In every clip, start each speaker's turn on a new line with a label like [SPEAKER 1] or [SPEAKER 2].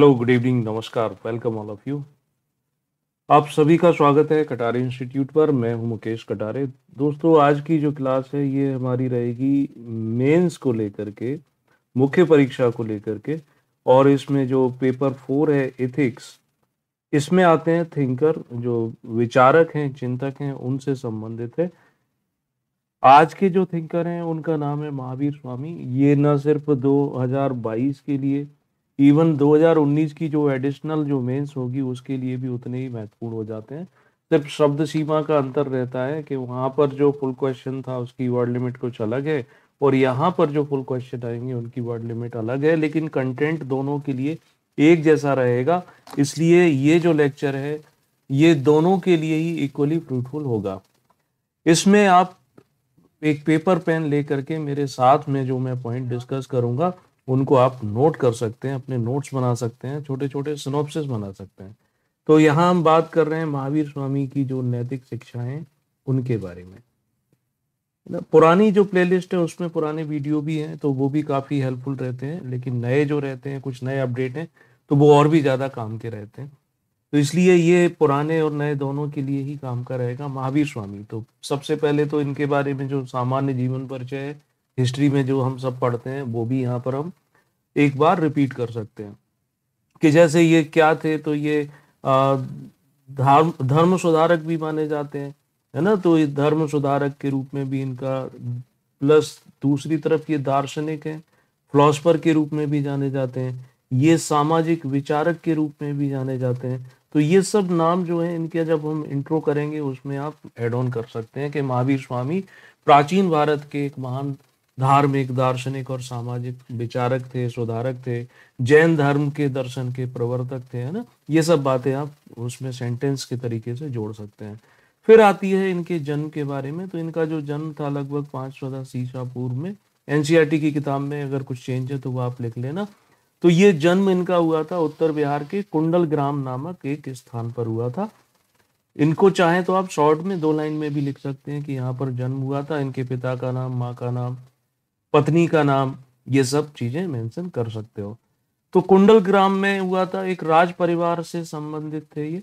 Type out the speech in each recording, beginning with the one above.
[SPEAKER 1] hello good evening नमस्कार welcome all of you आप सभी का स्वागत है कटारे इंस्टीट्यूट पर मैं हूं मुकेश कटारे दोस्तों आज की जो क्लास है ये हमारी रहेगी मेंस को लेकर के मुख्य परीक्षा को लेकर के और इसमें जो पेपर फोर है एथिक्स इसमें आते हैं थिंकर जो विचारक हैं चिंतक हैं उनसे संबंधित है आज के जो थिंकर हैं उनका नाम है महावीर स्वामी ये न सिर्फ 2022 के लिए इवन 2019 की जो एडिशनल जो मेंस होगी उसके लिए भी उतने ही महत्वपूर्ण हो जाते हैं सिर्फ शब्द सीमा का अंतर रहता है कि वहाँ पर जो फुल क्वेश्चन था उसकी वर्ड लिमिट कुछ अलग है और यहाँ पर जो फुल क्वेश्चन आएंगे उनकी वर्ड लिमिट अलग है लेकिन कंटेंट दोनों के लिए एक जैसा रहेगा इसलिए ये जो लेक्चर है ये दोनों के लिए ही इक्वली फ्रूटफुल होगा इसमें आप एक पेपर पेन लेकर के मेरे साथ में जो मैं पॉइंट डिस्कस करूंगा उनको आप नोट कर सकते हैं अपने नोट्स बना सकते हैं छोटे छोटे सिनोप्सिस बना सकते हैं तो यहाँ हम बात कर रहे हैं महावीर स्वामी की जो नैतिक शिक्षाएं उनके बारे में ना पुरानी जो प्लेलिस्ट है उसमें पुराने वीडियो भी हैं तो वो भी काफ़ी हेल्पफुल रहते हैं लेकिन नए जो रहते हैं कुछ नए अपडेट हैं तो वो और भी ज़्यादा काम के रहते हैं तो इसलिए ये पुराने और नए दोनों के लिए ही काम का रहेगा महावीर स्वामी तो सबसे पहले तो इनके बारे में जो सामान्य जीवन परिचय है हिस्ट्री में जो हम सब पढ़ते हैं वो भी यहाँ पर हम एक बार रिपीट कर सकते हैं कि जैसे ये क्या थे तो ये धर्म धर्म सुधारक भी माने जाते हैं है ना तो ये धर्म सुधारक के रूप में भी इनका प्लस दूसरी तरफ ये दार्शनिक हैं फिलोसफर के रूप में भी जाने जाते हैं ये सामाजिक विचारक के रूप में भी जाने जाते हैं तो ये सब नाम जो है इनके जब हम इंट्रो करेंगे उसमें आप एड ऑन कर सकते हैं कि महावीर स्वामी प्राचीन भारत के एक महान धार्मिक दार्शनिक और सामाजिक विचारक थे सुधारक थे जैन धर्म के दर्शन के प्रवर्तक थे है ना ये सब बातें आप उसमें सेंटेंस के तरीके से जोड़ सकते हैं फिर आती है इनके जन्म के बारे में तो इनका जो जन्म था लगभग पांच सौ दस ईसा पूर्व में एनसीआरटी की किताब में अगर कुछ चेंज है तो वो आप लिख लेना तो ये जन्म इनका हुआ था उत्तर बिहार के कुंडल ग्राम नामक एक स्थान पर हुआ था इनको चाहे तो आप शॉर्ट में दो लाइन में भी लिख सकते हैं कि यहाँ पर जन्म हुआ था इनके पिता का नाम माँ का नाम पत्नी का नाम ये सब चीजें मेंशन कर सकते हो तो कुंडल ग्राम में हुआ था एक राज परिवार से संबंधित थे ये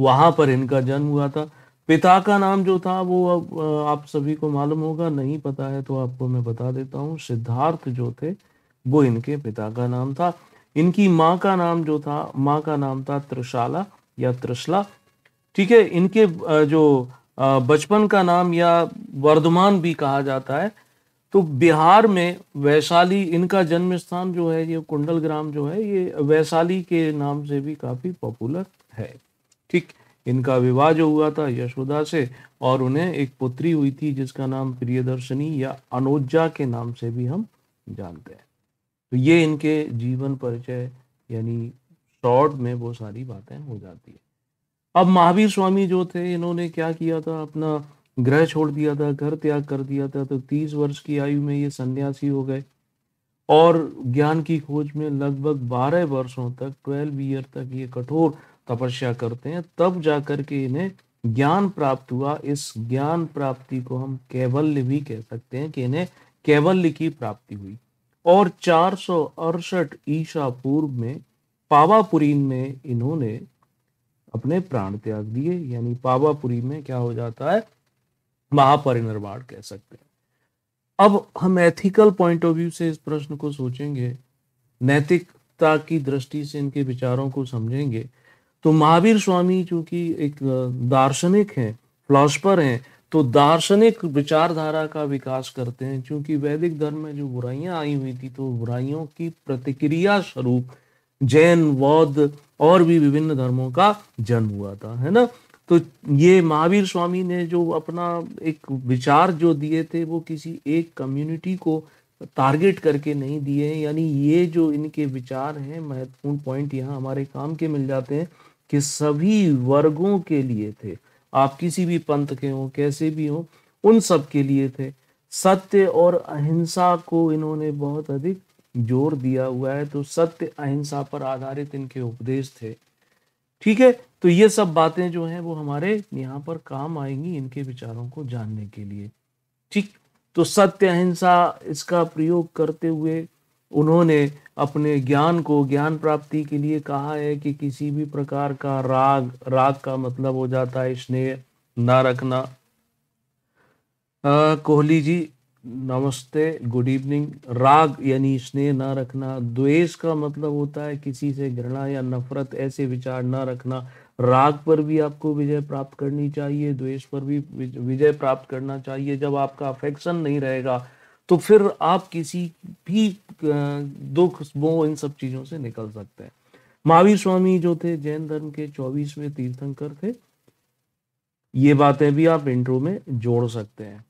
[SPEAKER 1] वहां पर इनका जन्म हुआ था पिता का नाम जो था वो अब आप सभी को मालूम होगा नहीं पता है तो आपको मैं बता देता हूँ सिद्धार्थ जो थे वो इनके पिता का नाम था इनकी माँ का नाम जो था माँ का नाम था त्रिशाला या त्रिशला ठीक है इनके जो बचपन का नाम या वर्धमान भी कहा जाता है तो बिहार में वैशाली इनका जन्म स्थान जो है ये कुंडल ग्राम जो है ये वैशाली के नाम से भी काफ़ी पॉपुलर है ठीक इनका विवाह जो हुआ था यशोदा से और उन्हें एक पुत्री हुई थी जिसका नाम प्रियदर्शनी या अनोजा के नाम से भी हम जानते हैं तो ये इनके जीवन परिचय यानी शॉर्ट में वो सारी बातें हो जाती है अब महावीर स्वामी जो थे इन्होंने क्या किया था अपना ग्रह छोड़ दिया था घर त्याग कर दिया था तो तीस वर्ष की आयु में ये सन्यासी हो गए और ज्ञान की खोज में लगभग बारह वर्षों तक ट्वेल्व ईयर तक ये कठोर तपस्या करते हैं तब जा करके के इन्हें ज्ञान प्राप्त हुआ इस ज्ञान प्राप्ति को हम कैवल्य भी कह सकते हैं कि इन्हें कैवल्य की प्राप्ति हुई और चार सौ अड़सठ ईसा पूर्व में पावापुरी में इन्होंने अपने प्राण त्याग दिए यानी पावापुरी में क्या हो जाता है महापरिनिर्वाण कह सकते हैं अब हम एथिकल पॉइंट ऑफ व्यू से इस प्रश्न को सोचेंगे नैतिकता की दृष्टि से इनके विचारों को समझेंगे तो महावीर स्वामी चूंकि एक दार्शनिक हैं फिलोसफर हैं तो दार्शनिक विचारधारा का विकास करते हैं क्योंकि वैदिक धर्म में जो बुराइयां आई हुई थी तो बुराइयों की प्रतिक्रिया स्वरूप जैन बौद्ध और भी विभिन्न धर्मों का जन्म हुआ था है ना तो ये महावीर स्वामी ने जो अपना एक विचार जो दिए थे वो किसी एक कम्युनिटी को टारगेट करके नहीं दिए हैं यानी ये जो इनके विचार हैं महत्वपूर्ण पॉइंट यहाँ हमारे काम के मिल जाते हैं कि सभी वर्गों के लिए थे आप किसी भी पंथ के हों कैसे भी हों उन सब के लिए थे सत्य और अहिंसा को इन्होंने बहुत अधिक जोर दिया हुआ है तो सत्य अहिंसा पर आधारित इनके उपदेश थे ठीक है तो ये सब बातें जो हैं वो हमारे यहाँ पर काम आएंगी इनके विचारों को जानने के लिए ठीक तो सत्य अहिंसा इसका प्रयोग करते हुए उन्होंने अपने ज्ञान को ज्ञान प्राप्ति के लिए कहा है कि किसी भी प्रकार का राग राग का मतलब हो जाता है स्नेह ना रखना कोहली जी नमस्ते गुड इवनिंग राग यानी स्नेह ना रखना द्वेष का मतलब होता है किसी से घृणा या नफरत ऐसे विचार ना रखना राग पर भी आपको विजय प्राप्त करनी चाहिए द्वेष पर भी विजय प्राप्त करना चाहिए जब आपका अफेक्शन नहीं रहेगा तो फिर आप किसी भी दुख मोह इन सब चीजों से निकल सकते हैं महावीर स्वामी जो थे जैन धर्म के चौबीसवें तीर्थंकर थे ये बातें भी आप इंट्रो में जोड़ सकते हैं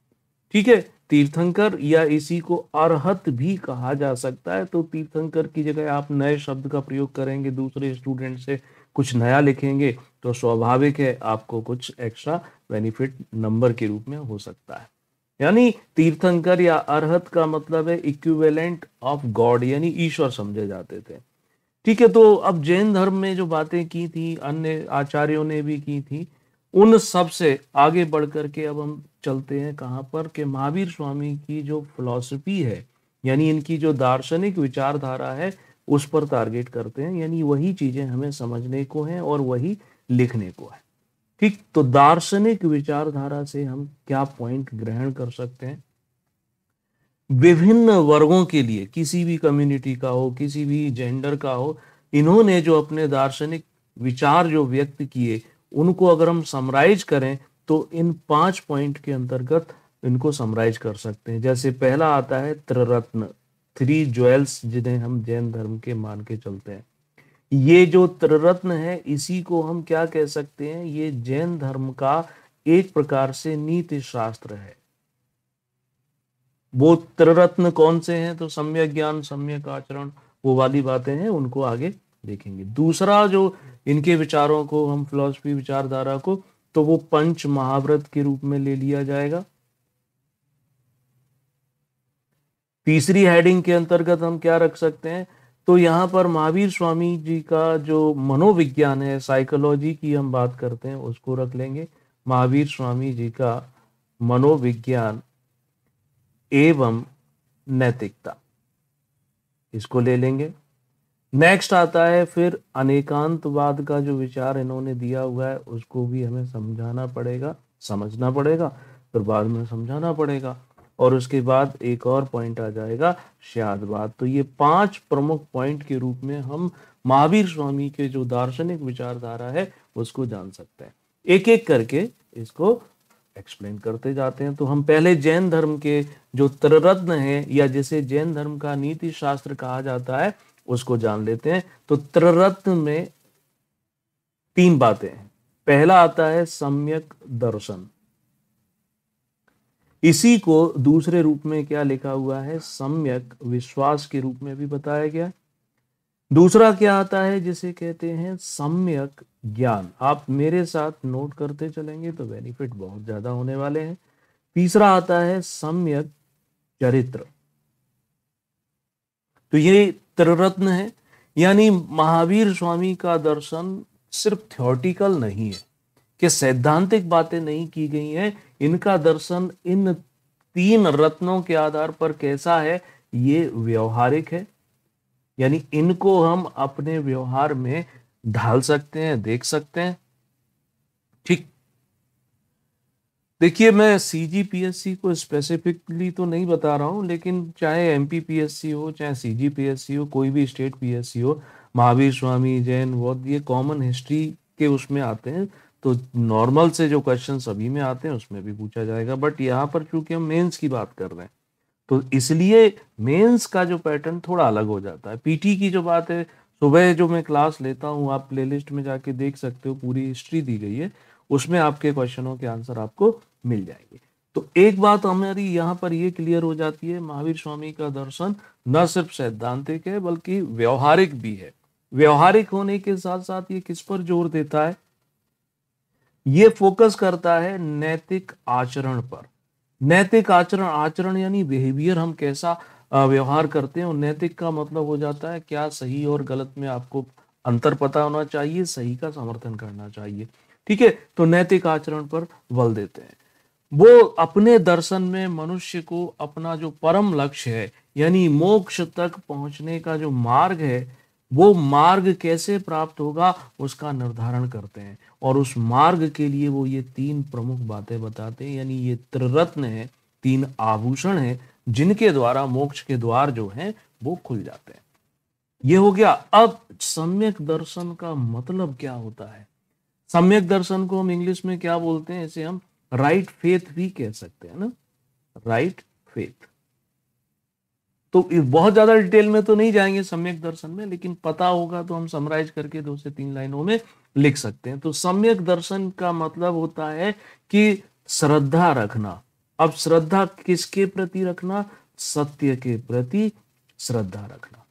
[SPEAKER 1] ठीक है तीर्थंकर या इसी को अरहत भी कहा जा सकता है तो तीर्थंकर की जगह आप नए शब्द का प्रयोग करेंगे दूसरे स्टूडेंट से कुछ नया लिखेंगे तो स्वाभाविक है आपको कुछ एक्स्ट्रा बेनिफिट नंबर के रूप में हो सकता है यानी तीर्थंकर या अरहत का मतलब है इक्विवेलेंट ऑफ गॉड यानी ईश्वर समझे जाते थे ठीक है तो अब जैन धर्म में जो बातें की थी अन्य आचार्यों ने भी की थी उन सब से आगे बढ़ करके अब हम चलते हैं कहाँ पर कि महावीर स्वामी की जो फिलॉसफी है यानी इनकी जो दार्शनिक विचारधारा है उस पर टारगेट करते हैं यानी वही चीजें हमें समझने को हैं और वही लिखने को है ठीक तो दार्शनिक विचारधारा से हम क्या पॉइंट ग्रहण कर सकते हैं विभिन्न वर्गों के लिए किसी भी कम्युनिटी का हो किसी भी जेंडर का हो इन्होंने जो अपने दार्शनिक विचार जो व्यक्त किए उनको अगर हम समराइज करें तो इन पांच पॉइंट के अंतर्गत इनको समराइज कर सकते हैं जैसे पहला आता है त्रिरत्न थ्री ज्वेल्स जिन्हें हम जैन धर्म के मान के चलते हैं ये जो त्रिरत्न है इसी को हम क्या कह सकते हैं ये जैन धर्म का एक प्रकार से नीति शास्त्र है वो त्रिरत्न कौन से हैं तो सम्यक ज्ञान सम्यक आचरण वो वाली बातें हैं उनको आगे देखेंगे दूसरा जो इनके विचारों को हम फिलोसफी विचारधारा को तो वो पंच महाव्रत के रूप में ले लिया जाएगा तीसरी हेडिंग के अंतर्गत हम क्या रख सकते हैं तो यहाँ पर महावीर स्वामी जी का जो मनोविज्ञान है साइकोलॉजी की हम बात करते हैं उसको रख लेंगे महावीर स्वामी जी का मनोविज्ञान एवं नैतिकता इसको ले लेंगे नेक्स्ट आता है फिर अनेकांतवाद का जो विचार इन्होंने दिया हुआ है उसको भी हमें समझाना पड़ेगा समझना पड़ेगा फिर बाद में समझाना पड़ेगा और उसके बाद एक और पॉइंट आ जाएगा श्यादवाद तो ये पांच प्रमुख पॉइंट के रूप में हम महावीर स्वामी के जो दार्शनिक विचारधारा है उसको जान सकते हैं एक एक करके इसको एक्सप्लेन करते जाते हैं तो हम पहले जैन धर्म के जो त्ररत्न है या जिसे जैन धर्म का नीति शास्त्र कहा जाता है उसको जान लेते हैं तो त्ररत्न में तीन बातें हैं पहला आता है सम्यक दर्शन इसी को दूसरे रूप में क्या लिखा हुआ है सम्यक विश्वास के रूप में भी बताया गया दूसरा क्या आता है जिसे कहते हैं सम्यक ज्ञान आप मेरे साथ नोट करते चलेंगे तो बेनिफिट बहुत ज्यादा होने वाले हैं तीसरा आता है सम्यक चरित्र तो ये त्ररत्न है यानी महावीर स्वामी का दर्शन सिर्फ थ्योरटिकल नहीं है कि सैद्धांतिक बातें नहीं की गई हैं इनका दर्शन इन तीन रत्नों के आधार पर कैसा है ये व्यवहारिक है यानी इनको हम अपने व्यवहार में ढाल सकते हैं देख सकते हैं ठीक देखिए मैं सी जी पी एस सी को स्पेसिफिकली तो नहीं बता रहा हूं लेकिन चाहे M P P S C हो चाहे सी जी पी एस सी हो कोई भी स्टेट पी एस सी हो महावीर स्वामी जैन बौद्ध ये कॉमन हिस्ट्री के उसमें आते हैं तो नॉर्मल से जो क्वेश्चन सभी में आते हैं उसमें भी पूछा जाएगा बट यहाँ पर चूंकि हम मेंस की बात कर रहे हैं तो इसलिए मेंस का जो पैटर्न थोड़ा अलग हो जाता है पीटी की जो बात है सुबह जो मैं क्लास लेता हूँ आप प्लेलिस्ट में जाके देख सकते हो पूरी हिस्ट्री दी गई है उसमें आपके क्वेश्चनों के आंसर आपको मिल जाएंगे तो एक बात हमारी यहाँ पर यह क्लियर हो जाती है महावीर स्वामी का दर्शन न सिर्फ सैद्धांतिक है बल्कि व्यवहारिक भी है व्यवहारिक होने के साथ साथ ये किस पर जोर देता है ये फोकस करता है नैतिक आचरण पर नैतिक आचरण आचरण यानी बिहेवियर हम कैसा व्यवहार करते हैं और नैतिक का मतलब हो जाता है क्या सही और गलत में आपको अंतर पता होना चाहिए सही का समर्थन करना चाहिए ठीक है तो नैतिक आचरण पर बल देते हैं वो अपने दर्शन में मनुष्य को अपना जो परम लक्ष्य है यानी मोक्ष तक पहुंचने का जो मार्ग है वो मार्ग कैसे प्राप्त होगा उसका निर्धारण करते हैं और उस मार्ग के लिए वो ये तीन प्रमुख बातें बताते हैं यानी ये त्रिरत्न है तीन आभूषण है जिनके द्वारा मोक्ष के द्वार जो हैं वो खुल जाते हैं ये हो गया अब सम्यक दर्शन का मतलब क्या होता है सम्यक दर्शन को हम इंग्लिश में क्या बोलते हैं इसे हम राइट फेथ भी कह सकते हैं ना राइट फेथ तो बहुत ज्यादा डिटेल में तो नहीं जाएंगे सम्यक दर्शन में लेकिन पता होगा तो हम समराइज करके दो से तीन लाइनों में लिख सकते हैं तो सम्यक दर्शन का मतलब होता है कि श्रद्धा रखना अब श्रद्धा किसके प्रति रखना सत्य के प्रति श्रद्धा रखना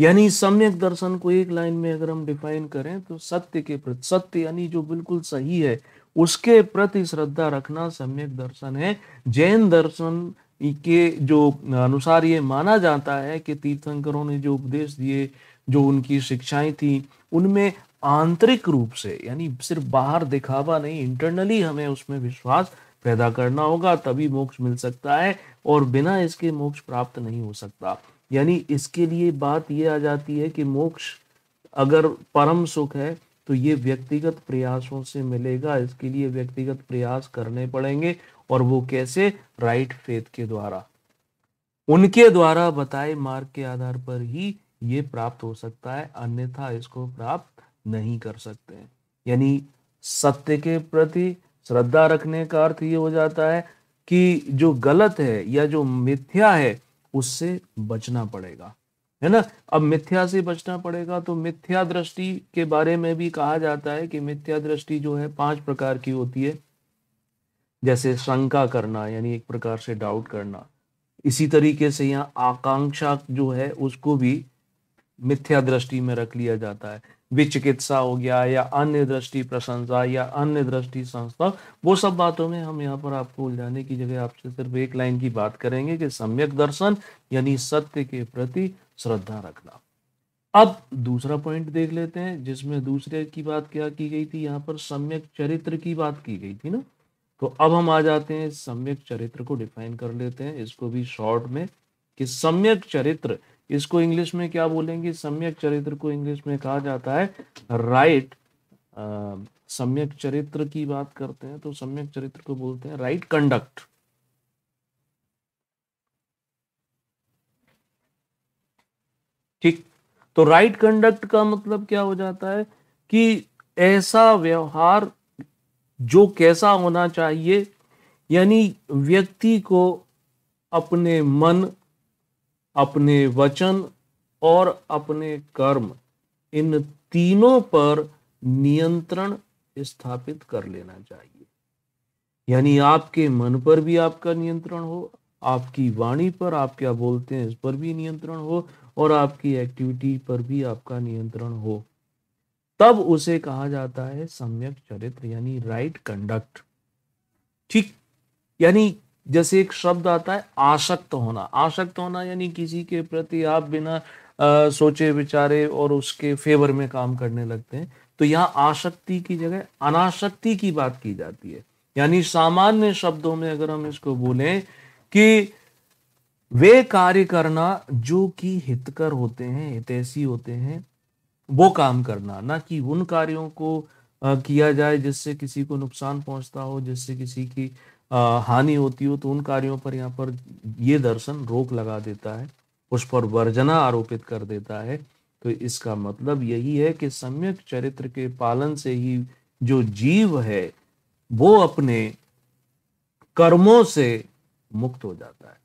[SPEAKER 1] यानी सम्यक दर्शन को एक लाइन में अगर हम डिफाइन करें तो सत्य के प्रति सत्य यानी जो बिल्कुल सही है उसके प्रति श्रद्धा रखना सम्यक दर्शन है जैन दर्शन के जो अनुसार ये माना जाता है कि तीर्थंकरों ने जो उपदेश दिए जो उनकी शिक्षाएं थी उनमें आंतरिक रूप से यानी सिर्फ बाहर दिखावा नहीं इंटरनली हमें उसमें विश्वास पैदा करना होगा तभी मोक्ष मिल सकता है और बिना इसके मोक्ष प्राप्त नहीं हो सकता यानी इसके लिए बात ये आ जाती है कि मोक्ष अगर परम सुख है तो ये व्यक्तिगत प्रयासों से मिलेगा इसके लिए व्यक्तिगत प्रयास करने पड़ेंगे और वो कैसे राइट फेथ के द्वारा उनके द्वारा बताए मार्ग के आधार पर ही ये प्राप्त हो सकता है अन्यथा इसको प्राप्त नहीं कर सकते यानी सत्य के प्रति श्रद्धा रखने का अर्थ ये हो जाता है कि जो गलत है या जो मिथ्या है उससे बचना पड़ेगा है ना अब मिथ्या से बचना पड़ेगा तो मिथ्या दृष्टि के बारे में भी कहा जाता है कि मिथ्या दृष्टि जो है पांच प्रकार की होती है जैसे शंका करना यानी एक प्रकार से डाउट करना इसी तरीके से यहाँ आकांक्षा जो है उसको भी मिथ्या दृष्टि में रख लिया जाता है विचिकित्सा हो गया या अन्य दृष्टि प्रशंसा या अन्य दृष्टि संस्था वो सब बातों में हम यहाँ पर आपको उलझाने की जगह आपसे सिर्फ एक लाइन की बात करेंगे कि सम्यक दर्शन यानी सत्य के प्रति श्रद्धा रखना अब दूसरा पॉइंट देख लेते हैं जिसमें दूसरे की बात क्या की गई थी यहाँ पर सम्यक चरित्र की बात की गई थी ना तो अब हम आ जाते हैं सम्यक चरित्र को डिफाइन कर लेते हैं इसको भी शॉर्ट में कि सम्यक चरित्र इसको इंग्लिश में क्या बोलेंगे सम्यक चरित्र को इंग्लिश में कहा जाता है राइट सम्यक चरित्र की बात करते हैं तो सम्यक चरित्र को बोलते हैं राइट कंडक्ट ठीक तो राइट right कंडक्ट का मतलब क्या हो जाता है कि ऐसा व्यवहार जो कैसा होना चाहिए यानी व्यक्ति को अपने मन अपने वचन और अपने कर्म इन तीनों पर नियंत्रण स्थापित कर लेना चाहिए यानी आपके मन पर भी आपका नियंत्रण हो आपकी वाणी पर आप क्या बोलते हैं इस पर भी नियंत्रण हो और आपकी एक्टिविटी पर भी आपका नियंत्रण हो तब उसे कहा जाता है सम्यक चरित्र यानी राइट कंडक्ट ठीक यानी जैसे एक शब्द आता है आशक्त होना आशक्त होना यानी किसी के प्रति आप बिना आ, सोचे विचारे और उसके फेवर में काम करने लगते हैं तो यहाँ आशक्ति की जगह अनाशक्ति की बात की जाती है यानी सामान्य शब्दों में अगर हम इसको बोलें कि वे कार्य करना जो कि हितकर होते हैं हितैषी होते हैं वो काम करना ना कि उन कार्यों को आ, किया जाए जिससे किसी को नुकसान पहुंचता हो जिससे किसी की हानि होती हो तो उन कार्यों पर यहाँ पर ये दर्शन रोक लगा देता है उस पर वर्जना आरोपित कर देता है तो इसका मतलब यही है कि सम्यक चरित्र के पालन से ही जो जीव है वो अपने कर्मों से मुक्त हो जाता है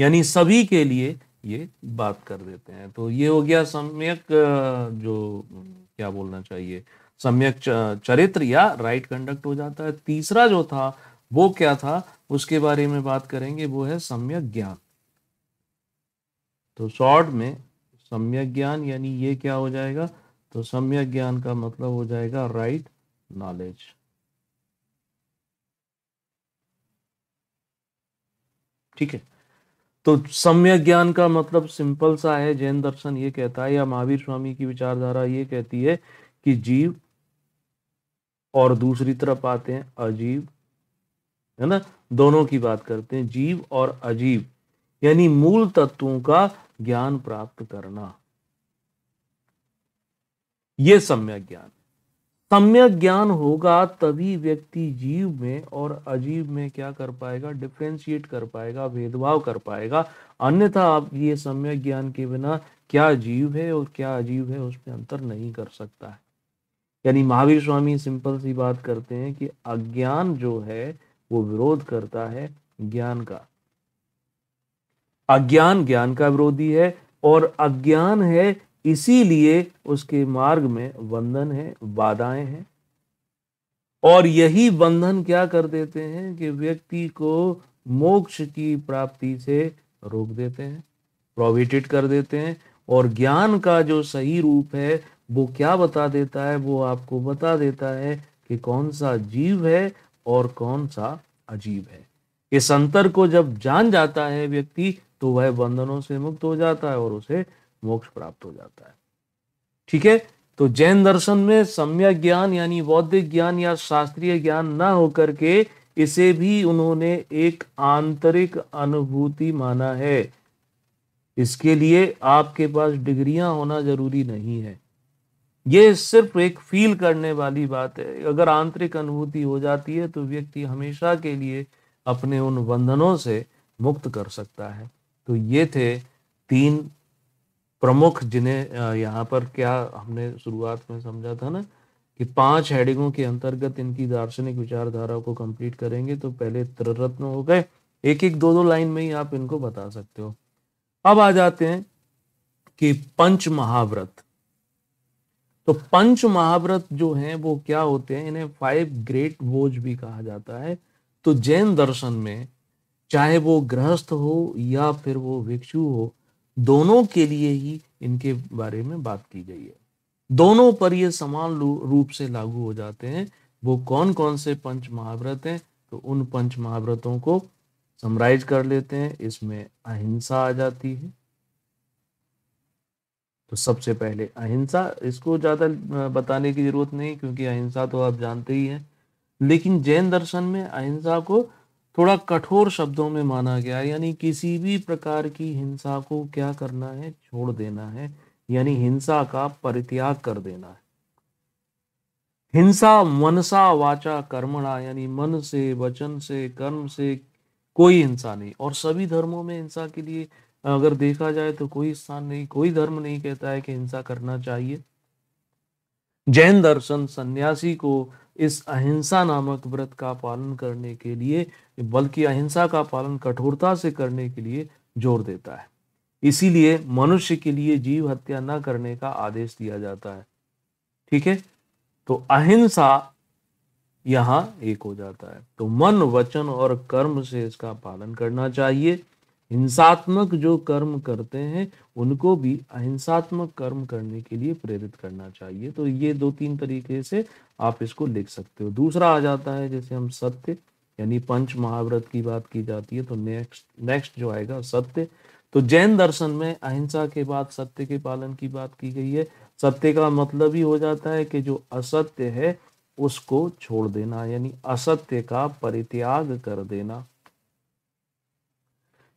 [SPEAKER 1] यानी सभी के लिए ये बात कर देते हैं तो ये हो गया सम्यक जो क्या बोलना चाहिए सम्यक चरित्र या राइट कंडक्ट हो जाता है तीसरा जो था वो क्या था उसके बारे में बात करेंगे वो है सम्यक ज्ञान तो शॉर्ट में सम्यक ज्ञान यानी ये क्या हो जाएगा तो सम्यक ज्ञान का मतलब हो जाएगा राइट नॉलेज ठीक है तो सम्यक ज्ञान का मतलब सिंपल सा है जैन दर्शन ये कहता है या महावीर स्वामी की विचारधारा ये कहती है कि जीव और दूसरी तरफ आते हैं अजीव है ना दोनों की बात करते हैं जीव और अजीव यानी मूल तत्वों का ज्ञान प्राप्त करना यह सम्यक ज्ञान सम्यक ज्ञान होगा तभी व्यक्ति जीव में और अजीव में क्या कर पाएगा डिफ्रेंशिएट कर पाएगा भेदभाव कर पाएगा अन्यथा आप ये सम्यक ज्ञान के बिना क्या जीव है और क्या अजीव है उसमें अंतर नहीं कर सकता है यानी महावीर स्वामी सिंपल सी बात करते हैं कि अज्ञान जो है वो विरोध करता है ज्ञान का अज्ञान ज्ञान का विरोधी है और अज्ञान है इसीलिए उसके मार्ग में बंधन है बाधाएं हैं और यही बंधन क्या कर देते हैं कि व्यक्ति को मोक्ष की प्राप्ति से रोक देते हैं प्रोविटेड कर देते हैं और ज्ञान का जो सही रूप है वो क्या बता देता है वो आपको बता देता है कि कौन सा जीव है और कौन सा अजीब है इस अंतर को जब जान जाता है व्यक्ति तो वह बंधनों से मुक्त हो जाता है और उसे मोक्ष प्राप्त हो जाता है ठीक है तो जैन दर्शन में सम्यक ज्ञान यानी बौद्धिक ज्ञान या शास्त्रीय ज्ञान ना होकर के इसे भी उन्होंने एक आंतरिक अनुभूति माना है इसके लिए आपके पास डिग्रियां होना जरूरी नहीं है ये सिर्फ एक फील करने वाली बात है अगर आंतरिक अनुभूति हो जाती है तो व्यक्ति हमेशा के लिए अपने उन बंधनों से मुक्त कर सकता है तो ये थे तीन प्रमुख जिन्हें यहाँ पर क्या हमने शुरुआत में समझा था ना कि पांच हेडिंगों के अंतर्गत इनकी दार्शनिक विचारधारा को कंप्लीट करेंगे तो पहले त्रिरत्न हो गए एक एक दो दो लाइन में ही आप इनको बता सकते हो अब आ जाते हैं कि पंच महाव्रत तो पंच महाव्रत जो हैं वो क्या होते हैं इन्हें फाइव ग्रेट वोज भी कहा जाता है तो जैन दर्शन में चाहे वो गृहस्थ हो या फिर वो भिक्षु हो दोनों के लिए ही इनके बारे में बात की गई है दोनों पर ये समान रूप से लागू हो जाते हैं वो कौन कौन से पंच महाव्रत हैं तो उन पंच महाव्रतों को समराइज कर लेते हैं इसमें अहिंसा आ जाती है तो सबसे पहले अहिंसा इसको ज़्यादा बताने की जरूरत नहीं क्योंकि अहिंसा तो आप जानते ही हैं लेकिन जैन दर्शन में अहिंसा को थोड़ा कठोर शब्दों में माना गया यानी किसी भी प्रकार की हिंसा को क्या करना है छोड़ देना है यानी हिंसा का परित्याग कर देना है हिंसा मनसा वाचा कर्मणा यानी मन से वचन से कर्म से कोई हिंसा नहीं और सभी धर्मों में हिंसा के लिए अगर देखा जाए तो कोई स्थान नहीं कोई धर्म नहीं कहता है कि हिंसा करना चाहिए जैन दर्शन सन्यासी को इस अहिंसा नामक व्रत का पालन करने के लिए बल्कि अहिंसा का पालन कठोरता से करने के लिए जोर देता है इसीलिए मनुष्य के लिए जीव हत्या न करने का आदेश दिया जाता है ठीक है तो अहिंसा यहां एक हो जाता है तो मन वचन और कर्म से इसका पालन करना चाहिए हिंसात्मक जो कर्म करते हैं उनको भी अहिंसात्मक कर्म करने के लिए प्रेरित करना चाहिए तो ये दो तीन तरीके से आप इसको लिख सकते हो दूसरा आ जाता है जैसे हम सत्य यानी पंच महाव्रत की बात की जाती है तो नेक्स्ट नेक्स्ट जो आएगा सत्य तो जैन दर्शन में अहिंसा के बाद सत्य के पालन की बात की गई है सत्य का मतलब ही हो जाता है कि जो असत्य है उसको छोड़ देना यानी असत्य का परित्याग कर देना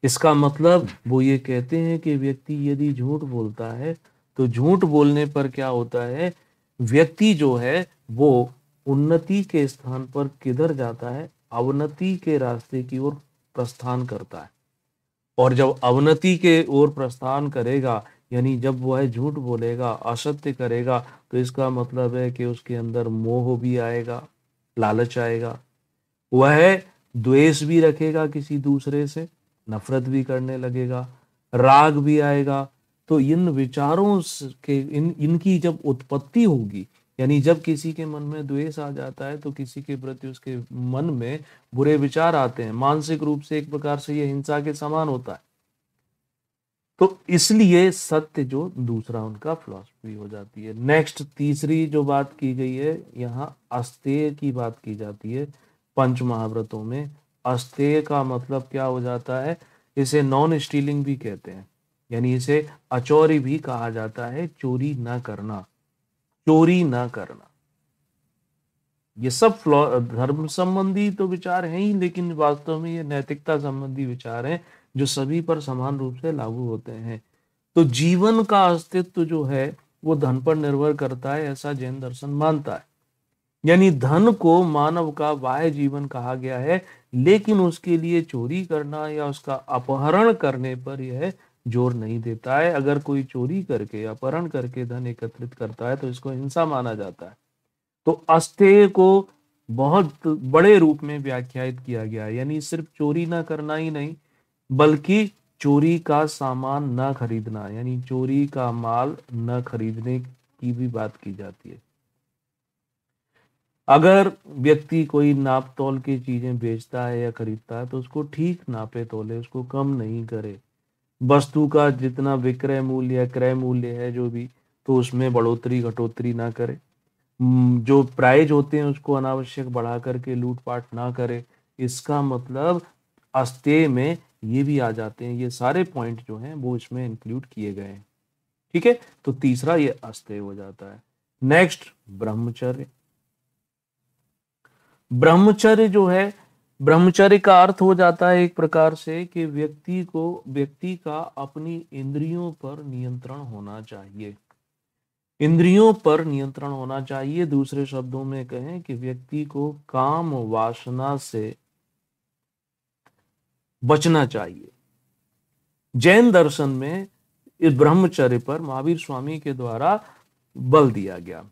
[SPEAKER 1] इसका मतलब वो ये कहते हैं कि व्यक्ति यदि झूठ बोलता है तो झूठ बोलने पर क्या होता है व्यक्ति जो है वो उन्नति के स्थान पर किधर जाता है अवनति के रास्ते की ओर प्रस्थान करता है और जब अवनति के ओर प्रस्थान करेगा यानी जब वह झूठ बोलेगा असत्य करेगा तो इसका मतलब है कि उसके अंदर मोह भी आएगा लालच आएगा वह द्वेष भी रखेगा किसी दूसरे से नफरत भी करने लगेगा राग भी आएगा तो इन विचारों के इन इनकी जब उत्पत्ति होगी यानी जब किसी के मन में द्वेष आ जाता है तो किसी के प्रति उसके मन में बुरे विचार आते हैं मानसिक रूप से एक प्रकार से यह हिंसा के समान होता है तो इसलिए सत्य जो दूसरा उनका फिलोसफी हो जाती है नेक्स्ट तीसरी जो बात की गई है यहाँ अस्तेय की बात की जाती है पंच महाव्रतों में अस्तेय का मतलब क्या हो जाता है इसे नॉन स्टीलिंग भी कहते हैं यानी इसे अचोरी भी कहा जाता है चोरी ना करना चोरी ना करना ये सब धर्म संबंधी तो विचार हैं ही लेकिन वास्तव में ये नैतिकता संबंधी विचार हैं जो सभी पर समान रूप से लागू होते हैं तो जीवन का अस्तित्व जो है वो धन पर निर्भर करता है ऐसा जैन दर्शन मानता है यानी धन को मानव का बाह्य जीवन कहा गया है लेकिन उसके लिए चोरी करना या उसका अपहरण करने पर यह जोर नहीं देता है अगर कोई चोरी करके अपहरण करके धन एकत्रित करता है तो इसको हिंसा माना जाता है तो अस्तेय को बहुत बड़े रूप में व्याख्यात किया गया है यानी सिर्फ चोरी ना करना ही नहीं बल्कि चोरी का सामान न खरीदना यानी चोरी का माल न खरीदने की भी बात की जाती है अगर व्यक्ति कोई नाप तोल की चीज़ें बेचता है या खरीदता है तो उसको ठीक नापे तोले उसको कम नहीं करे वस्तु का जितना विक्रय मूल्य या क्रय मूल्य है जो भी तो उसमें बढ़ोतरी घटोतरी ना करे जो प्राइज होते हैं उसको अनावश्यक बढ़ा करके लूटपाट ना करे इसका मतलब अस्ते में ये भी आ जाते हैं ये सारे पॉइंट जो हैं वो इसमें इंक्लूड किए गए हैं ठीक है तो तीसरा ये अस्ते हो जाता है नेक्स्ट ब्रह्मचर्य ब्रह्मचर्य जो है ब्रह्मचर्य का अर्थ हो जाता है एक प्रकार से कि व्यक्ति को व्यक्ति का अपनी इंद्रियों पर नियंत्रण होना चाहिए इंद्रियों पर नियंत्रण होना चाहिए दूसरे शब्दों में कहें कि व्यक्ति को काम वासना से बचना चाहिए जैन दर्शन में इस ब्रह्मचर्य पर महावीर स्वामी के द्वारा बल दिया गया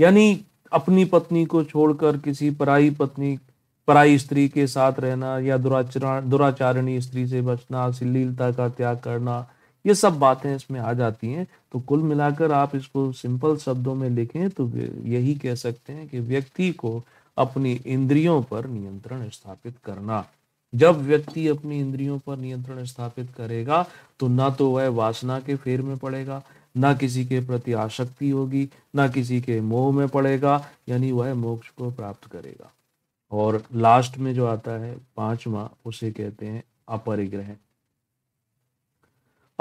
[SPEAKER 1] यानी अपनी पत्नी को छोड़कर किसी पराई पत्नी पराई स्त्री के साथ रहना या दुराचरण दुराचारणी स्त्री से बचना सिलीलता का त्याग करना ये सब बातें इसमें आ जाती हैं तो कुल मिलाकर आप इसको सिंपल शब्दों में लिखें तो यही कह सकते हैं कि व्यक्ति को अपनी इंद्रियों पर नियंत्रण स्थापित करना जब व्यक्ति अपनी इंद्रियों पर नियंत्रण स्थापित करेगा तो ना तो वह वासना के फेर में पड़ेगा ना किसी के प्रति आसक्ति होगी ना किसी के मोह में पड़ेगा यानी वह मोक्ष को प्राप्त करेगा और लास्ट में जो आता है पांचवा उसे कहते हैं अपरिग्रह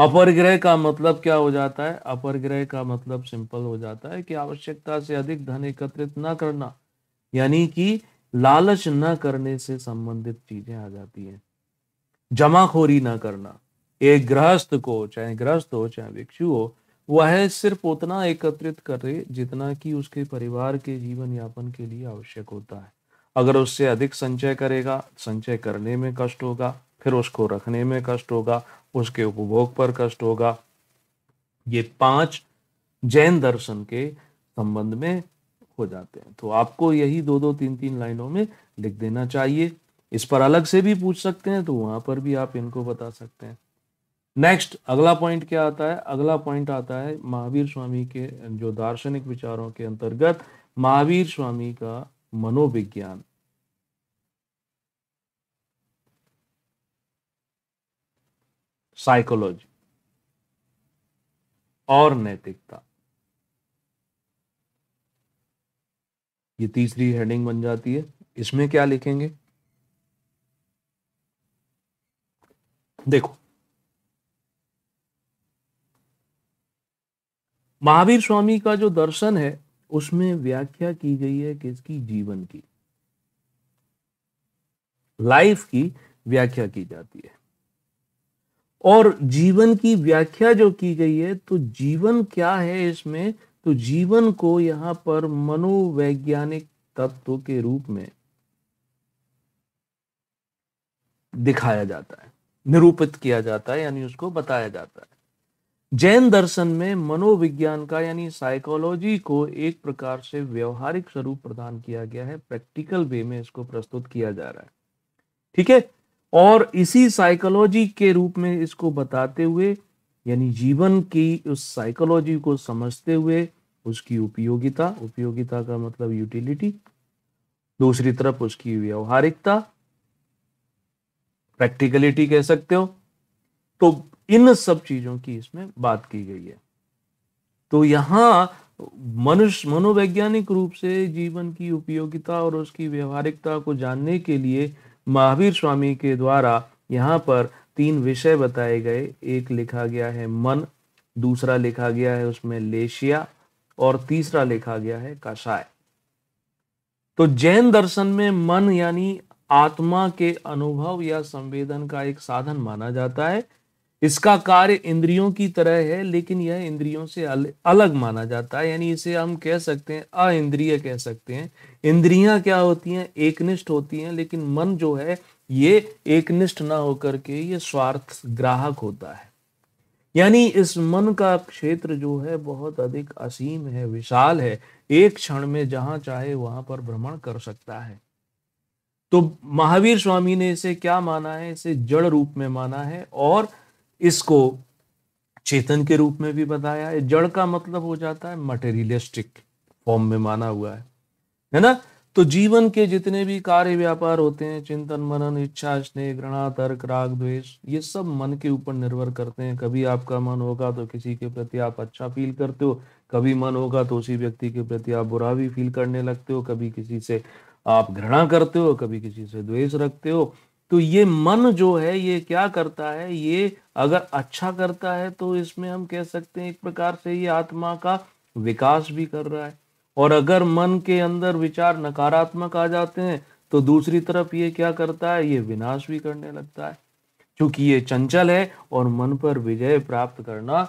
[SPEAKER 1] अपरिग्रह का मतलब क्या हो जाता है अपरिग्रह का मतलब सिंपल हो जाता है कि आवश्यकता से अधिक धन एकत्रित ना करना यानी कि लालच न करने से संबंधित चीजें आ जाती हैं जमाखोरी ना करना एक गृहस्थ को चाहे गृहस्थ हो चाहे भिक्षु हो वह सिर्फ उतना एकत्रित करे जितना कि उसके परिवार के जीवन यापन के लिए आवश्यक होता है अगर उससे अधिक संचय करेगा संचय करने में कष्ट होगा फिर उसको रखने में कष्ट होगा उसके उपभोग पर कष्ट होगा ये पांच जैन दर्शन के संबंध में हो जाते हैं तो आपको यही दो दो तीन तीन लाइनों में लिख देना चाहिए इस पर अलग से भी पूछ सकते हैं तो वहां पर भी आप इनको बता सकते हैं नेक्स्ट अगला पॉइंट क्या आता है अगला पॉइंट आता है महावीर स्वामी के जो दार्शनिक विचारों के अंतर्गत महावीर स्वामी का मनोविज्ञान साइकोलॉजी और नैतिकता ये तीसरी हेडिंग बन जाती है इसमें क्या लिखेंगे देखो महावीर स्वामी का जो दर्शन है उसमें व्याख्या की गई है किसकी जीवन की लाइफ की व्याख्या की जाती है और जीवन की व्याख्या जो की गई है तो जीवन क्या है इसमें तो जीवन को यहाँ पर मनोवैज्ञानिक तत्व के रूप में दिखाया जाता है निरूपित किया जाता है यानी उसको बताया जाता है जैन दर्शन में मनोविज्ञान का यानी साइकोलॉजी को एक प्रकार से व्यवहारिक स्वरूप प्रदान किया गया है प्रैक्टिकल वे में इसको प्रस्तुत किया जा रहा है ठीक है और इसी साइकोलॉजी के रूप में इसको बताते हुए यानी जीवन की उस साइकोलॉजी को समझते हुए उसकी उपयोगिता उपयोगिता का मतलब यूटिलिटी दूसरी तरफ उसकी व्यवहारिकता प्रैक्टिकलिटी कह सकते हो तो इन सब चीजों की इसमें बात की गई है तो यहां मनुष्य मनोवैज्ञानिक रूप से जीवन की उपयोगिता और उसकी व्यवहारिकता को जानने के लिए महावीर स्वामी के द्वारा यहाँ पर तीन विषय बताए गए एक लिखा गया है मन दूसरा लिखा गया है उसमें लेशिया और तीसरा लिखा गया है कषाय तो जैन दर्शन में मन यानी आत्मा के अनुभव या संवेदन का एक साधन माना जाता है इसका कार्य इंद्रियों की तरह है लेकिन यह इंद्रियों से अलग माना जाता है यानी इसे हम कह सकते हैं अ इंद्रिय कह सकते हैं इंद्रियां क्या होती हैं एकनिष्ठ होती हैं लेकिन मन जो है ये एकनिष्ठ ना होकर के ये स्वार्थ ग्राहक होता है यानी इस मन का क्षेत्र जो है बहुत अधिक असीम है विशाल है एक क्षण में जहां चाहे वहां पर भ्रमण कर सकता है तो महावीर स्वामी ने इसे क्या माना है इसे जड़ रूप में माना है और इसको चेतन के रूप में भी बताया है जड़ का मतलब हो जाता है मटेरियलिस्टिक फॉर्म में माना हुआ है है ना तो जीवन के जितने भी कार्य व्यापार होते हैं चिंतन मनन इच्छा स्नेह घृणा तर्क राग द्वेष ये सब मन के ऊपर निर्भर करते हैं कभी आपका मन होगा तो किसी के प्रति आप अच्छा फील करते हो कभी मन होगा तो उसी व्यक्ति के प्रति आप बुरा भी फील करने लगते हो कभी किसी से आप घृणा करते हो कभी किसी से द्वेष रखते हो तो ये मन जो है ये क्या करता है ये अगर अच्छा करता है तो इसमें हम कह सकते हैं एक प्रकार से ये आत्मा का विकास भी कर रहा है और अगर मन के अंदर विचार नकारात्मक आ जाते हैं तो दूसरी तरफ ये क्या करता है ये विनाश भी करने लगता है क्योंकि ये चंचल है और मन पर विजय प्राप्त करना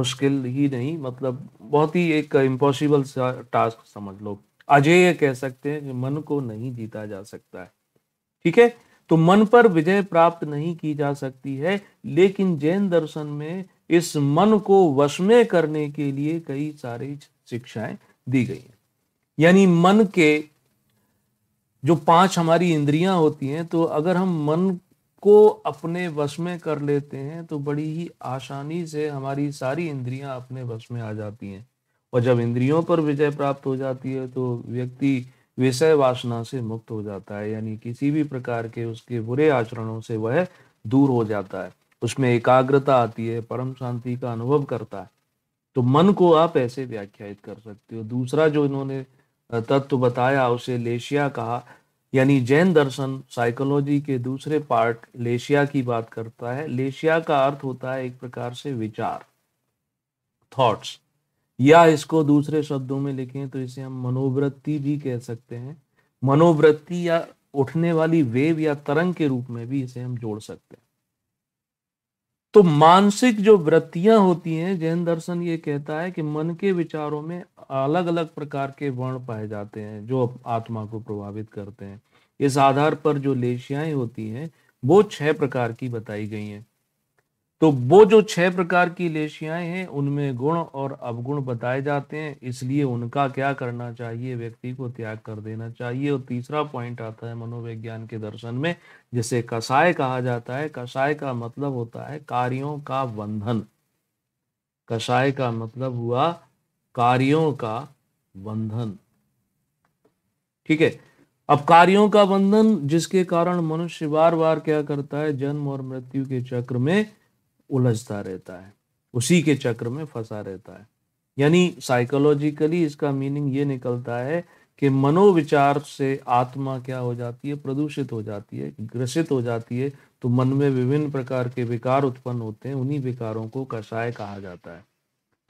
[SPEAKER 1] मुश्किल ही नहीं मतलब बहुत ही एक इम्पॉसिबल टास्क समझ लो अजय ये कह सकते हैं कि मन को नहीं जीता जा सकता है ठीक है तो मन पर विजय प्राप्त नहीं की जा सकती है लेकिन जैन दर्शन में इस मन को वश में करने के लिए कई सारी शिक्षाएं दी गई हैं यानी मन के जो पांच हमारी इंद्रियां होती हैं तो अगर हम मन को अपने वश में कर लेते हैं तो बड़ी ही आसानी से हमारी सारी इंद्रियां अपने वश में आ जाती हैं और जब इंद्रियों पर विजय प्राप्त हो जाती है तो व्यक्ति विषय वासना से मुक्त हो जाता है यानी किसी भी प्रकार के उसके बुरे आचरणों से वह दूर हो जाता है उसमें एकाग्रता आती है परम शांति का अनुभव करता है तो मन को आप ऐसे व्याख्यात कर सकते हो दूसरा जो इन्होंने तत्व बताया उसे लेशिया कहा यानी जैन दर्शन साइकोलॉजी के दूसरे पार्ट लेशिया की बात करता है लेशिया का अर्थ होता है एक प्रकार से विचार थॉट्स या इसको दूसरे शब्दों में लिखें तो इसे हम मनोवृत्ति भी कह सकते हैं मनोवृत्ति या उठने वाली वेव या तरंग के रूप में भी इसे हम जोड़ सकते हैं तो मानसिक जो वृत्तियां होती हैं जैन दर्शन ये कहता है कि मन के विचारों में अलग अलग प्रकार के वर्ण पाए जाते हैं जो आत्मा को प्रभावित करते हैं इस आधार पर जो लेशियाएं होती हैं वो छह प्रकार की बताई गई हैं तो वो जो छह प्रकार की लेशियाएं हैं उनमें गुण और अवगुण बताए जाते हैं इसलिए उनका क्या करना चाहिए व्यक्ति को त्याग कर देना चाहिए और तीसरा पॉइंट आता है मनोविज्ञान के दर्शन में जिसे कसाय कहा जाता है कसाय का मतलब होता है कार्यों का बंधन कसाय का मतलब हुआ कार्यों का बंधन ठीक है अब कार्यों का बंधन जिसके कारण मनुष्य बार बार क्या करता है जन्म और मृत्यु के चक्र में उलझता रहता है उसी के चक्र में फंसा रहता है यानी साइकोलॉजिकली इसका मीनिंग ये निकलता है कि मनोविचार से आत्मा क्या हो जाती है प्रदूषित हो जाती है ग्रसित हो जाती है तो मन में विभिन्न प्रकार के विकार उत्पन्न होते हैं उन्हीं विकारों को कषाय कहा जाता है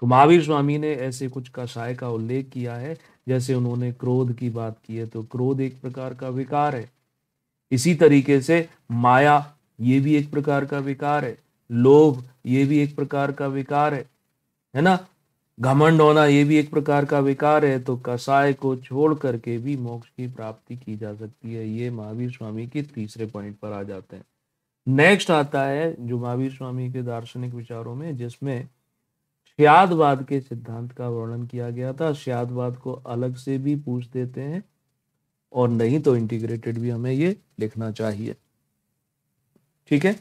[SPEAKER 1] तो महावीर स्वामी ने ऐसे कुछ कषाय का उल्लेख किया है जैसे उन्होंने क्रोध की बात की है तो क्रोध एक प्रकार का विकार है इसी तरीके से माया ये भी एक प्रकार का विकार है लोभ ये भी एक प्रकार का विकार है है ना घमंड होना ये भी एक प्रकार का विकार है तो कसाय को छोड़ करके भी मोक्ष की प्राप्ति की जा सकती है ये महावीर स्वामी के तीसरे पॉइंट पर आ जाते हैं नेक्स्ट आता है जो महावीर स्वामी के दार्शनिक विचारों में जिसमें श्यादवाद के सिद्धांत का वर्णन किया गया था श्यादवाद को अलग से भी पूछ देते हैं और नहीं तो इंटीग्रेटेड भी हमें ये लिखना चाहिए ठीक है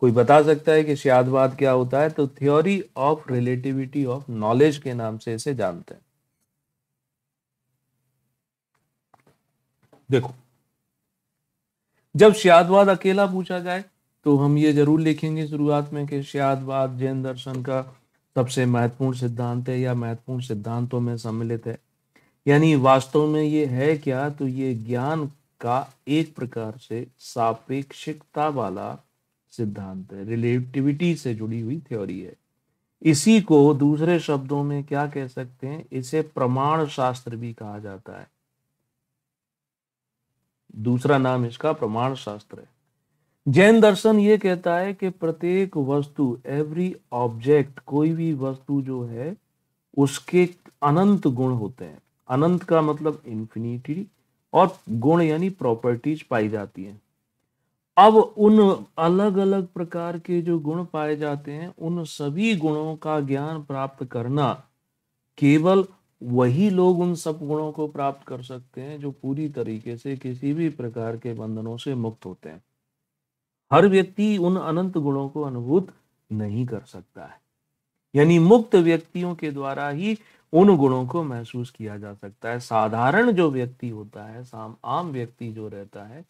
[SPEAKER 1] कोई बता सकता है कि शियादवाद क्या होता है तो theory of relativity of knowledge के नाम से इसे जानते हैं देखो जब शियादवाद अकेला पूछा जाए तो हम ये जरूर लिखेंगे शुरुआत में कि शियादवाद जैन दर्शन का सबसे महत्वपूर्ण सिद्धांत है या महत्वपूर्ण सिद्धांतों में सम्मिलित है यानी वास्तव में ये है क्या तो ये ज्ञान का एक प्रकार से सापेक्षिकता वाला सिद्धांत है रिलेटिविटी से जुड़ी हुई थ्योरी है इसी को दूसरे शब्दों में क्या कह सकते हैं इसे प्रमाण शास्त्र भी कहा जाता है दूसरा नाम इसका प्रमाण शास्त्र है जैन दर्शन ये कहता है कि प्रत्येक वस्तु एवरी ऑब्जेक्ट कोई भी वस्तु जो है उसके अनंत गुण होते हैं अनंत का मतलब इन्फिनिटी और गुण यानी प्रॉपर्टीज पाई जाती हैं अब उन अलग अलग प्रकार के जो गुण पाए जाते हैं उन सभी गुणों का ज्ञान प्राप्त करना केवल वही लोग उन सब गुणों को प्राप्त कर सकते हैं जो पूरी तरीके से किसी भी प्रकार के बंधनों से मुक्त होते हैं हर व्यक्ति उन अनंत गुणों को अनुभूत नहीं कर सकता है यानी मुक्त व्यक्तियों के द्वारा ही उन गुणों को महसूस किया जा सकता है साधारण जो व्यक्ति होता है आम व्यक्ति जो रहता है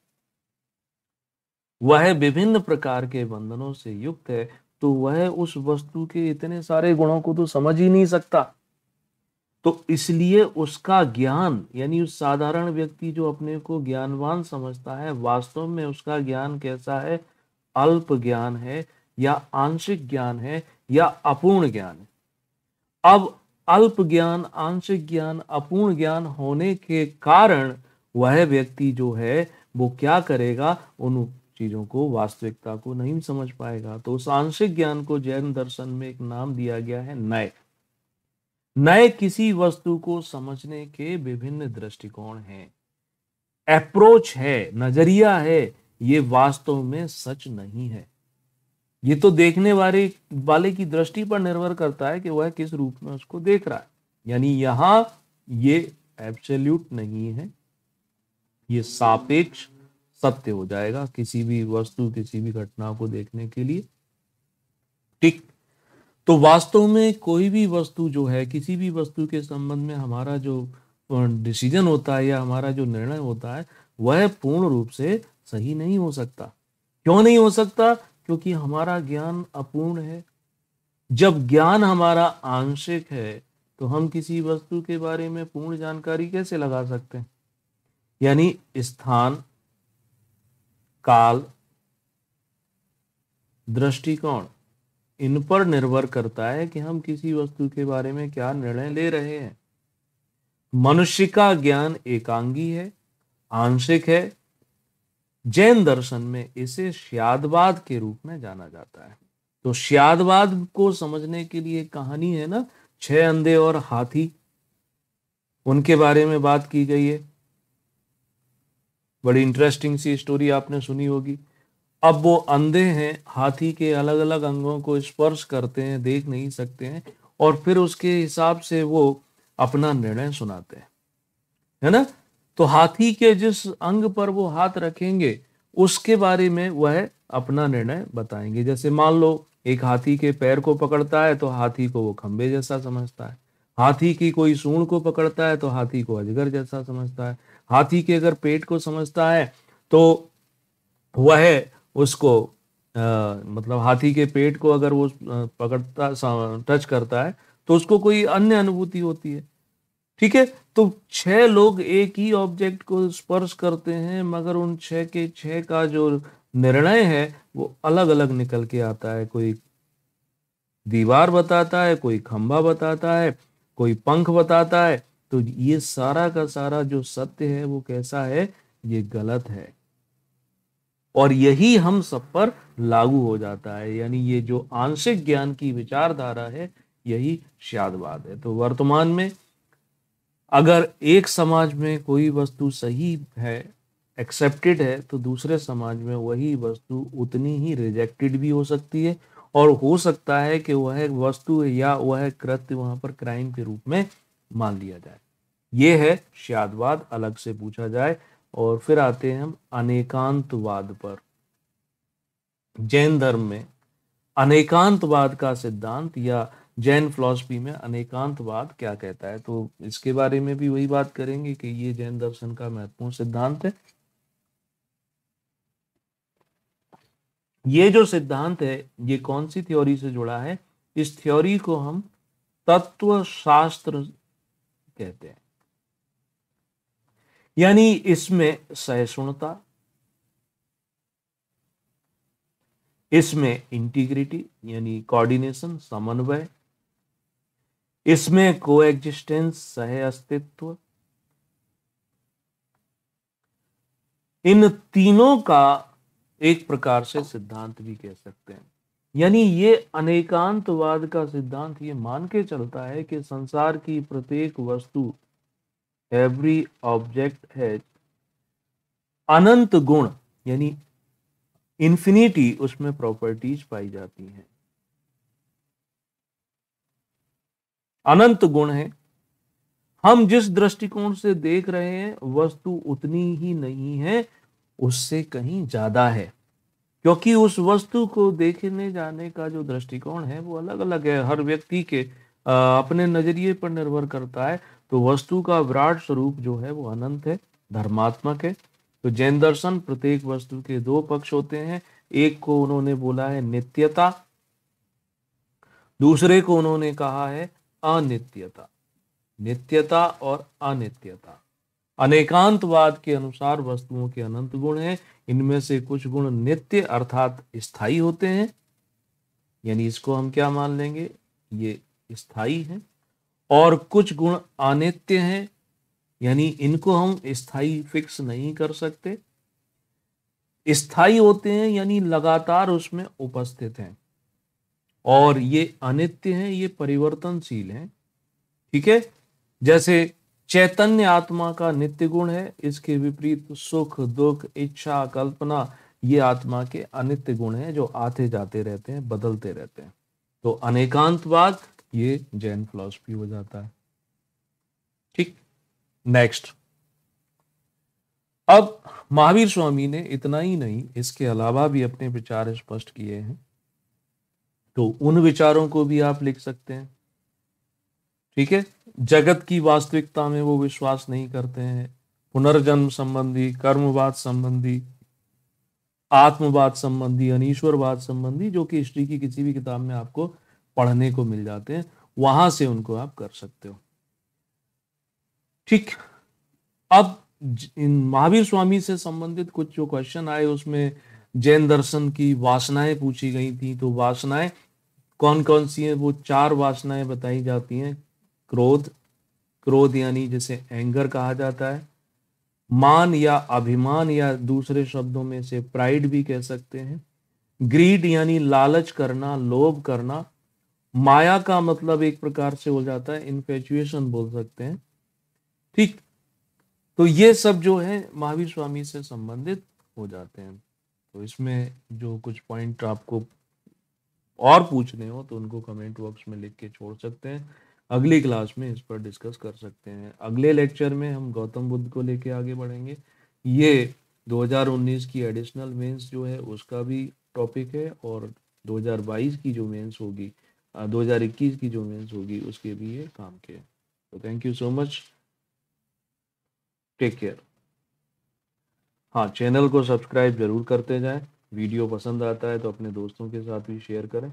[SPEAKER 1] वह विभिन्न प्रकार के बंधनों से युक्त है तो वह उस वस्तु के इतने सारे गुणों को तो समझ ही नहीं सकता तो इसलिए उसका ज्ञान यानी उस साधारण व्यक्ति जो अपने को ज्ञानवान समझता है वास्तव में उसका ज्ञान कैसा है अल्प ज्ञान है या आंशिक ज्ञान है या अपूर्ण ज्ञान है अब अल्प ज्ञान आंशिक ज्ञान अपूर्ण ज्ञान होने के कारण वह व्यक्ति जो है वो क्या करेगा उन चीज़ों को वास्तविकता को नहीं समझ पाएगा तो उस आंशिक ज्ञान को जैन दर्शन में एक नाम दिया गया है नए नए किसी वस्तु को समझने के विभिन्न दृष्टिकोण हैं अप्रोच है नजरिया है ये वास्तव में सच नहीं है ये तो देखने वाले वाले की दृष्टि पर निर्भर करता है कि वह किस रूप में उसको देख रहा है यानी यहां ये एब्सोल्यूट नहीं है ये सापेक्ष सत्य हो जाएगा किसी भी वस्तु किसी भी घटना को देखने के लिए ठीक तो वास्तव में कोई भी वस्तु जो है किसी भी वस्तु के संबंध में हमारा जो डिसीजन होता है या हमारा जो निर्णय होता है वह पूर्ण रूप से सही नहीं हो सकता क्यों नहीं हो सकता क्योंकि हमारा ज्ञान अपूर्ण है जब ज्ञान हमारा आंशिक है तो हम किसी वस्तु के बारे में पूर्ण जानकारी कैसे लगा सकते हैं यानी स्थान काल दृष्टिकोण इन पर निर्भर करता है कि हम किसी वस्तु के बारे में क्या निर्णय ले रहे हैं मनुष्य का ज्ञान एकांगी है आंशिक है जैन दर्शन में इसे श्यादवाद के रूप में जाना जाता है तो श्यादवाद को समझने के लिए कहानी है ना छह अंधे और हाथी उनके बारे में बात की गई है बड़ी इंटरेस्टिंग सी स्टोरी आपने सुनी होगी अब वो अंधे हैं हाथी के अलग अलग अंगों को स्पर्श करते हैं देख नहीं सकते हैं और फिर उसके हिसाब से वो अपना निर्णय सुनाते हैं है ना तो हाथी के जिस अंग पर वो हाथ रखेंगे उसके बारे में वह अपना निर्णय बताएंगे जैसे मान लो एक हाथी के पैर को पकड़ता है तो हाथी को वो खंबे जैसा समझता है हाथी की कोई सूंड को पकड़ता है तो हाथी को अजगर जैसा समझता है हाथी के अगर पेट को समझता है तो वह उसको आ, मतलब हाथी के पेट को अगर वो पकड़ता टच करता है तो उसको कोई अन्य अनुभूति होती है ठीक है तो छह लोग एक ही ऑब्जेक्ट को स्पर्श करते हैं मगर उन छह के छह का जो निर्णय है वो अलग अलग निकल के आता है कोई दीवार बताता है कोई खंभा बताता है कोई पंख बताता है तो ये सारा का सारा जो सत्य है वो कैसा है ये गलत है और यही हम सब पर लागू हो जाता है यानी ये जो आंशिक ज्ञान की विचारधारा है यही श्यादवाद है तो वर्तमान में अगर एक समाज में कोई वस्तु सही है एक्सेप्टेड है तो दूसरे समाज में वही वस्तु उतनी ही रिजेक्टेड भी हो सकती है और हो सकता है कि वह वस्तु या वह कृत्य वहां पर क्राइम के रूप में मान लिया जाए ये है श्यादवाद अलग से पूछा जाए और फिर आते हैं हम अनेकांतवाद पर जैन धर्म में अनेकांतवाद का सिद्धांत या जैन फिलोसफी में अनेकांतवाद क्या कहता है तो इसके बारे में भी वही बात करेंगे कि ये जैन दर्शन का महत्वपूर्ण सिद्धांत है ये जो सिद्धांत है ये कौन सी थ्योरी से जुड़ा है इस थ्योरी को हम तत्व शास्त्र कहते हैं यानी इसमें सहिष्णुता इसमें इंटीग्रिटी यानी कोऑर्डिनेशन समन्वय इसमें को एग्जिस्टेंस सह अस्तित्व इन तीनों का एक प्रकार से सिद्धांत भी कह सकते हैं यानी ये अनेकांतवाद का सिद्धांत ये मान के चलता है कि संसार की प्रत्येक वस्तु एवरी ऑब्जेक्ट है अनंत गुण यानी इन्फिनिटी उसमें प्रॉपर्टीज पाई जाती हैं अनंत गुण है हम जिस दृष्टिकोण से देख रहे हैं वस्तु उतनी ही नहीं है उससे कहीं ज्यादा है क्योंकि उस वस्तु को देखने जाने का जो दृष्टिकोण है वो अलग अलग है हर व्यक्ति के अपने नजरिए पर निर्भर करता है तो वस्तु का विराट स्वरूप जो है वो अनंत है धर्मात्मक है तो जैन दर्शन प्रत्येक वस्तु के दो पक्ष होते हैं एक को उन्होंने बोला है नित्यता दूसरे को उन्होंने कहा है अनित्यता नित्यता और अनित्यता अनेकांतवाद के अनुसार वस्तुओं के अनंत गुण हैं इनमें से कुछ गुण नित्य अर्थात स्थाई होते हैं यानी इसको हम क्या मान लेंगे ये स्थाई है और कुछ गुण अनित्य हैं यानी इनको हम स्थाई फिक्स नहीं कर सकते स्थाई होते हैं यानी लगातार उसमें उपस्थित हैं और ये अनित्य हैं ये परिवर्तनशील हैं ठीक है जैसे चैतन्य आत्मा का नित्य गुण है इसके विपरीत सुख दुख इच्छा कल्पना ये आत्मा के अनित्य गुण है जो आते जाते रहते हैं बदलते रहते हैं तो अनेकांतवाद ये जैन फिलोसफी हो जाता है ठीक नेक्स्ट अब महावीर स्वामी ने इतना ही नहीं इसके अलावा भी अपने विचार स्पष्ट किए हैं तो उन विचारों को भी आप लिख सकते हैं ठीक है जगत की वास्तविकता में वो विश्वास नहीं करते हैं पुनर्जन्म संबंधी कर्मवाद संबंधी आत्मवाद संबंधी अनिश्वरवाद संबंधी जो कि हिस्ट्री की किसी भी किताब में आपको पढ़ने को मिल जाते हैं वहां से उनको आप कर सकते हो ठीक अब इन महावीर स्वामी से संबंधित कुछ जो क्वेश्चन आए उसमें जैन दर्शन की वासनाएं पूछी गई थी तो वासनाएं कौन कौन सी हैं वो चार वासनाएं बताई जाती हैं क्रोध क्रोध यानी जिसे एंगर कहा जाता है मान या अभिमान या दूसरे शब्दों में से प्राइड भी कह सकते हैं ग्रीड यानी लालच करना लोभ करना माया का मतलब एक प्रकार से हो जाता है इन्फेचुएशन बोल सकते हैं ठीक तो ये सब जो है महावीर स्वामी से संबंधित हो जाते हैं तो इसमें जो कुछ पॉइंट आपको और पूछने हो तो उनको कमेंट बॉक्स में लिख के छोड़ सकते हैं
[SPEAKER 2] अगली क्लास में
[SPEAKER 1] इस पर डिस्कस कर सकते हैं अगले लेक्चर में हम गौतम बुद्ध को लेके आगे बढ़ेंगे ये 2019 की एडिशनल मेंस जो है उसका भी टॉपिक है और 2022 की जो मेंस होगी 2021 की जो मेंस होगी उसके भी ये काम के तो thank you so much take care हाँ चैनल को सब्सक्राइब जरूर करते जाएं वीडियो पसंद आता है तो अपने दोस्तों के साथ भी शेयर करें